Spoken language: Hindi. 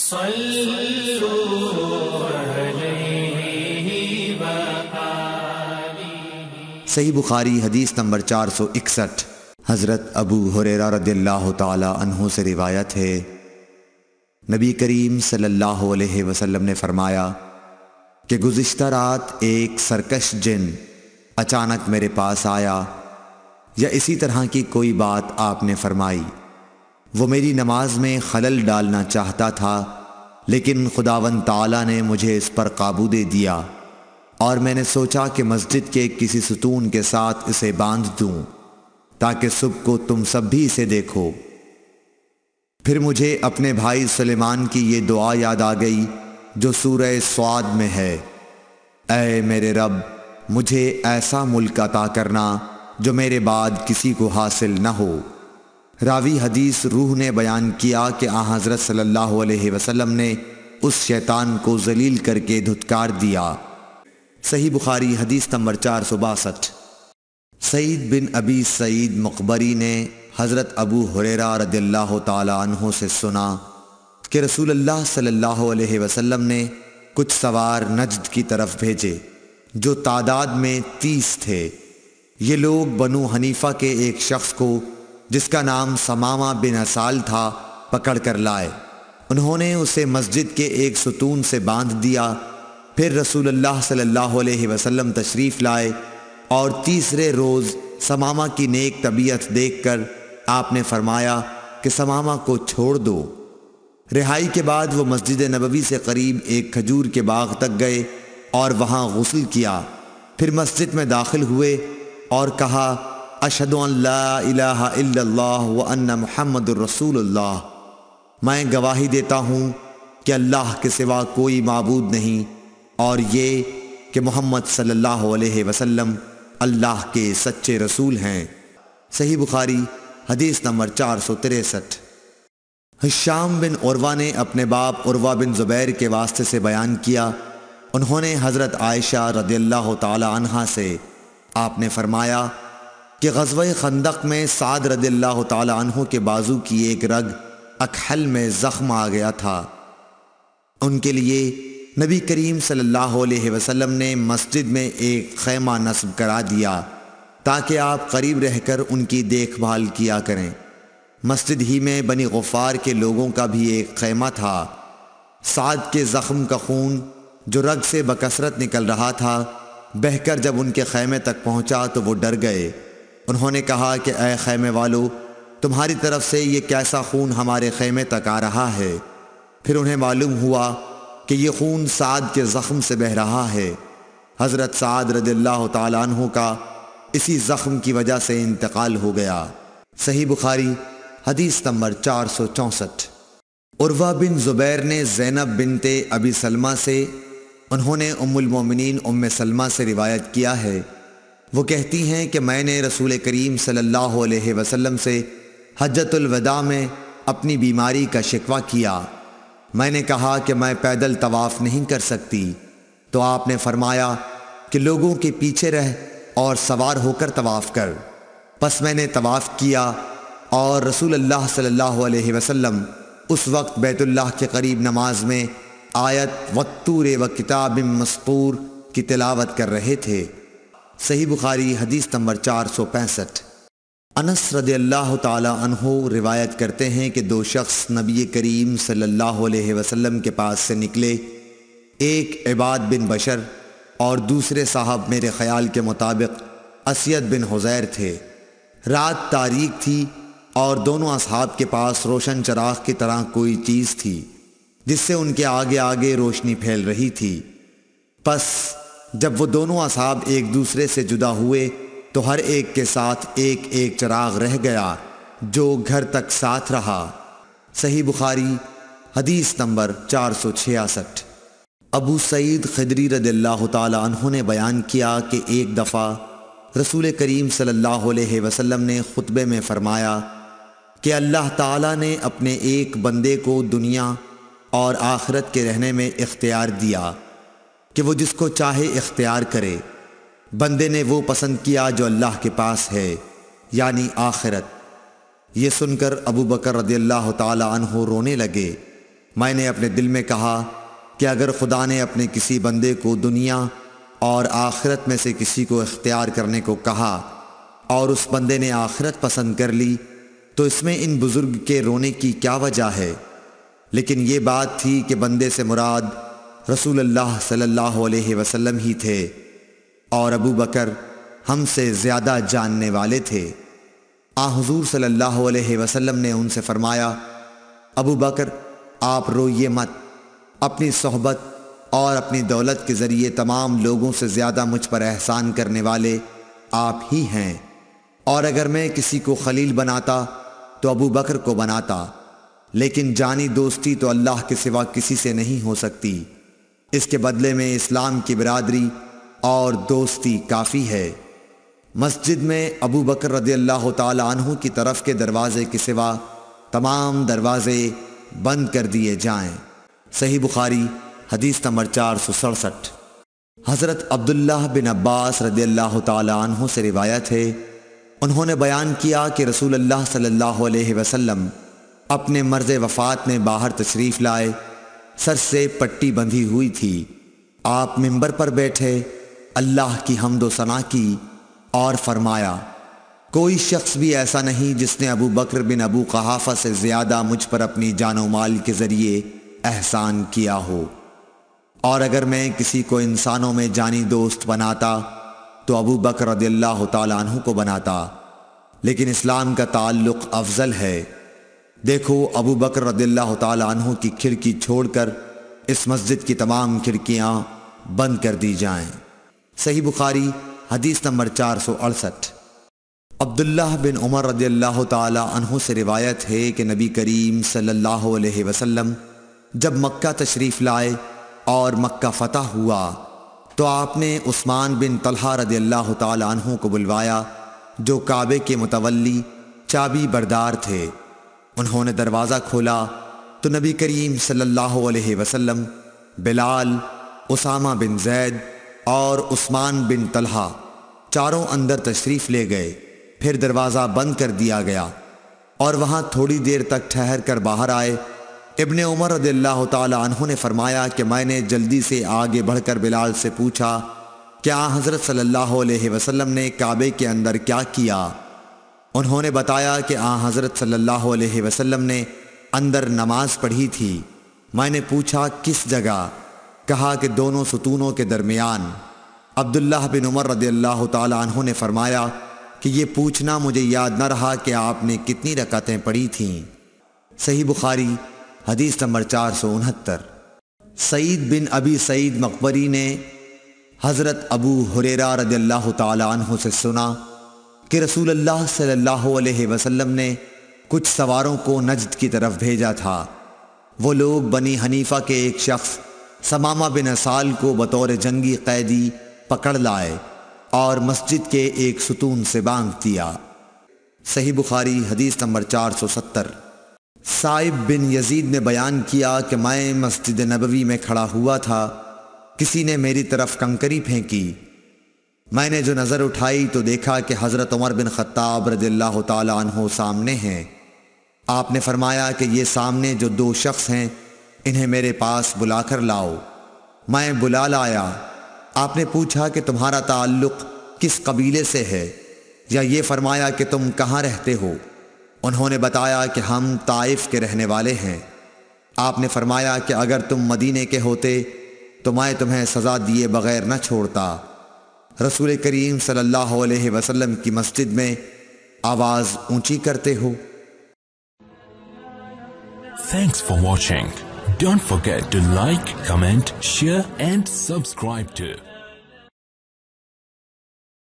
सही बुखारी हदीस नंबर चार सौ इकसठ हज़रत अबू हुरेरा ताला तहों से रिवायत है नबी करीम सल्लल्लाहु अलैहि वसल्लम ने फरमाया कि गुज़िश्ता रात एक सरकश जिन अचानक मेरे पास आया या इसी तरह की कोई बात आपने फरमाई वो मेरी नमाज में खलल डालना चाहता था लेकिन खुदावन ताला ने मुझे इस पर काबू दे दिया और मैंने सोचा कि मस्जिद के किसी सुतून के साथ इसे बांध दूं ताकि सुबह को तुम सब भी इसे देखो फिर मुझे अपने भाई सलेमान की ये दुआ याद आ गई जो सूरह स्वाद में है ऐ मेरे रब मुझे ऐसा मुल्क अता करना जो मेरे बाद किसी को हासिल न हो रावी हदीस रूह ने बयान किया कि आ हज़रत सल्लल्लाहु अलैहि वसल्लम ने उस शैतान को जलील करके धुतकार दिया सही बुखारी हदीस नंबर चार सौ बासठ सईद बिन अबी सईद मकबरी ने हज़रत अबू हुरेरा रदल्ला तहों से सुना कि रसूल अल्लाह सल्लल्लाहु अलैहि वसल्लम ने कुछ सवार नजद की तरफ भेजे जो तादाद में तीस थे ये लोग बनु हनीफा के एक शख्स को जिसका नाम समामा बिन असाल था पकड़ कर लाए उन्होंने उसे मस्जिद के एक सुतून से बांध दिया फिर रसूल सल्लल्लाहु अलैहि वसल्लम तशरीफ़ लाए और तीसरे रोज़ समामा की नेक तबीयत देखकर आपने फरमाया कि समामा को छोड़ दो रिहाई के बाद वो मस्जिद नबवी से करीब एक खजूर के बाग तक गए और वहाँ गसल किया फिर मस्जिद में दाखिल हुए और कहा अशद महमद रसूल्ला मैं गवाही देता हूँ कि अल्लाह के सिवा कोई मबूद नहीं और ये कि मोहम्मद सल्लल्लाहु वसलम अल्लाह के सच्चे रसूल हैं सही बुखारी हदीस नंबर चार सौ तिरसठ हिशाम बिन उर्वा ने अपने बाप उर्वा बिन ज़ुबैर के वास्ते से बयान किया उन्होंने हज़रत आयशा रदील्ला अल्लाह तहा से आपने फरमाया कि गजवा खंदक में साद रदिल्ला तहों के बाजू की एक रग अकहल में ज़ख्म आ गया था उनके लिए नबी करीम सल्लल्लाहु अलैहि वसल्लम ने मस्जिद में एक खैमा नस्ब करा दिया ताकि आप करीब रहकर उनकी देखभाल किया करें मस्जिद ही में बनी गुफ़ार के लोगों का भी एक खैमा था साद के ज़ख्म का खून जो रग से बकसरत निकल रहा था बहकर जब उनके खैमे तक पहुंचा तो वो डर गए उन्होंने कहा कि अय खैमे वालो तुम्हारी तरफ से ये कैसा खून हमारे खैमे तक आ रहा है फिर उन्हें मालूम हुआ कि यह खून साद के ज़ख्म से बह रहा है हज़रत साद रदल्ला तु का इसी ज़ख्म की वजह से इंतकाल हो गया सही बुखारी हदीस नंबर चार सौ चौंसठ उर्वा बिन ज़ुबैर ने जैनब बिनते अबी सलमा से उन्होंने उम्मुलमोमिन उम सलमा से रिवायत किया है वो कहती हैं कि मैंने रसूल करीम सल्लल्लाहु अलैहि वसल्लम से हजतुलवदा में अपनी बीमारी का शिकवा किया मैंने कहा कि मैं पैदल तवाफ़ नहीं कर सकती तो आपने फरमाया कि लोगों के पीछे रह और सवार होकर तवाफ़ कर बस मैंने तवाफ़ किया और रसूल अल्लाह सल्लल्लाहु अलैहि वसल्लम उस वक्त बैतुल्लाह के करीब नमाज में आयत वत्तूर व किताब मस्तूर की तिलावत कर रहे थे सही बुखारी हदीस नंबर चार सौ पैंसठ अनस रद अल्लाह तहु रिवायत करते हैं कि दो शख्स नबी करीम सल्लल्लाहु अलैहि वसल्लम के पास से निकले एक इबाद बिन बशर और दूसरे साहब मेरे ख्याल के मुताबिक असियत बिन हुजैर थे रात तारीख थी और दोनों असहाब के पास रोशन चराग की तरह कोई चीज़ थी जिससे उनके आगे आगे रोशनी फैल रही थी बस जब वो दोनों असाब एक दूसरे से जुदा हुए तो हर एक के साथ एक एक चराग रह गया जो घर तक साथ रहा सही बुखारी हदीस नंबर चार सौ छियासठ अबू सईद खदरी रदिल्ला तु ने बयान किया कि एक दफ़ा रसूल करीम सल्लल्लाहु अलैहि वसल्लम ने ख़ुतबे में फ़रमाया कि अल्लाह ताला ने अपने एक बंदे को दुनिया और आखरत के रहने में इख्तियार दिया कि वो जिसको चाहे इख्तियार करे बंदे ने वो पसंद किया जो अल्लाह के पास है यानी आखिरत ये सुनकर अबू बकर रदी अल्लाह तहु रोने लगे मैंने अपने दिल में कहा कि अगर खुदा ने अपने किसी बंदे को दुनिया और आखिरत में से किसी को इख्तियार करने को कहा और उस बंदे ने आखिरत पसंद कर ली तो इसमें इन बुज़ुर्ग के रोने की क्या वजह है लेकिन ये बात थी कि बंदे से मुराद रसूल अल्लाह सल्लल्लाहु अलैहि वसल्लम ही थे और अबू बकर हमसे ज़्यादा जानने वाले थे आ हजूर सल्लल्लाहु अलैहि वसल्लम ने उनसे फरमाया अबू बकर आप रोइए मत अपनी सोहबत और अपनी दौलत के ज़रिए तमाम लोगों से ज़्यादा मुझ पर एहसान करने वाले आप ही हैं और अगर मैं किसी को खलील बनाता तो अबू बकर को बनाता लेकिन जानी दोस्ती तो अल्लाह के सिवा किसी से नहीं हो सकती इसके बदले में इस्लाम की बिरादरी और दोस्ती काफ़ी है मस्जिद में अबू बकर रदी अल्लाह तु की तरफ के दरवाज़े के सिवा तमाम दरवाज़े बंद कर दिए जाएं। सही बुखारी हदीस नंबर चार सौ सड़सठ हज़रत अब्दुल्ला बिन अब्बास रदी अल्लाह तु से रिवायत है उन्होंने बयान किया कि रसूल अल्लाह सल्लल्लाहु वसलम अपने मर्ज़ वफ़ात में बाहर तशरीफ़ लाए सर से पट्टी बंधी हुई थी आप मिंबर पर बैठे अल्लाह की हमदो सना की और फरमाया कोई शख्स भी ऐसा नहीं जिसने अबू बकर बिन अबू कहाफा से ज़्यादा मुझ पर अपनी जानो माल के ज़रिए एहसान किया हो और अगर मैं किसी को इंसानों में जानी दोस्त बनाता तो अबू बकर तु को बनाता लेकिन इस्लाम का ताल्लुक़ अफजल है देखो अबू बकर रदिल्ला तहों की खिड़की छोड़कर इस मस्जिद की तमाम खिड़कियाँ बंद कर दी जाएं। सही बुखारी हदीस नंबर चार सौ अड़सठ अब्दुल्ला बिन उमर रदिल्ला तहों से रिवायत है कि नबी करीम सल्लल्लाहु अलैहि वसल्लम जब मक्का तशरीफ़ लाए और मक्का फ़तह हुआ तो आपने उस्मान बिन तलहा रदिल्ला तहों को बुलवाया जो काबे के मुतवली चाबी बरदार थे उन्होंने दरवाज़ा खोला तो नबी करीम सल्लल्लाहु अलैहि वसल्लम बिलाल उसामा बिन जैद और उस्मान बिन तलहा चारों अंदर तशरीफ़ ले गए फिर दरवाज़ा बंद कर दिया गया और वहाँ थोड़ी देर तक ठहर कर बाहर आए इबन उमर रदील्ला तहों ने फरमाया कि मैंने जल्दी से आगे बढ़कर बिलाल से पूछा क्या हज़रत सल्ला वसलम ने काबे के अंदर क्या किया उन्होंने बताया कि आ हज़रत सल्लल्लाहु अलैहि वसल्लम ने अंदर नमाज पढ़ी थी मैंने पूछा किस जगह कहा कि दोनों सुतूनों के दरमियान अब्दुल्लाह बिन उमर रदी अल्लाह तहों ने फरमाया कि ये पूछना मुझे याद न रहा कि आपने कितनी रकतें पढ़ी थीं सही बुखारी हदीस नंबर चार सौ उनहत्तर सईद बिन अबी सईद मकबरी ने हज़रत अबू हुरेरा रदी अल्लाह तहों से सुना कि रसूल अल्लाह सल्लल्लाहु अलैहि वसल्लम ने कुछ सवारों को नजद की तरफ भेजा था वो लोग बनी हनीफा के एक शख्स समामा बिन असाल को बतौर जंगी कैदी पकड़ लाए और मस्जिद के एक सुतून से बांध दिया सही बुखारी हदीस नंबर चार सौ सत्तर साइब बिन यजीद ने बयान किया कि मैं मस्जिद नबवी में खड़ा हुआ था किसी ने मेरी तरफ कंकरी फेंकी मैंने जो नज़र उठाई तो देखा कि हज़रत उमर बिन ख़त्ताब रजील्ला तु सामने हैं आपने फरमाया कि ये सामने जो दो शख्स हैं इन्हें मेरे पास बुला कर लाओ मैं बुला लाया आपने पूछा कि तुम्हारा ताल्लुक़ किस कबीले से है या ये फरमाया कि तुम कहाँ रहते हो उन्होंने बताया कि हम ताइफ के रहने वाले हैं आपने फरमाया कि अगर तुम मदीने के होते तो मैं तुम्हें सज़ा दिए बगैर न छोड़ता रसूल करीम सल्लल्लाहु अलैहि वसल्लम की मस्जिद में आवाज़ ऊंची करते हो thanks for watching don't forget to like comment share and subscribe to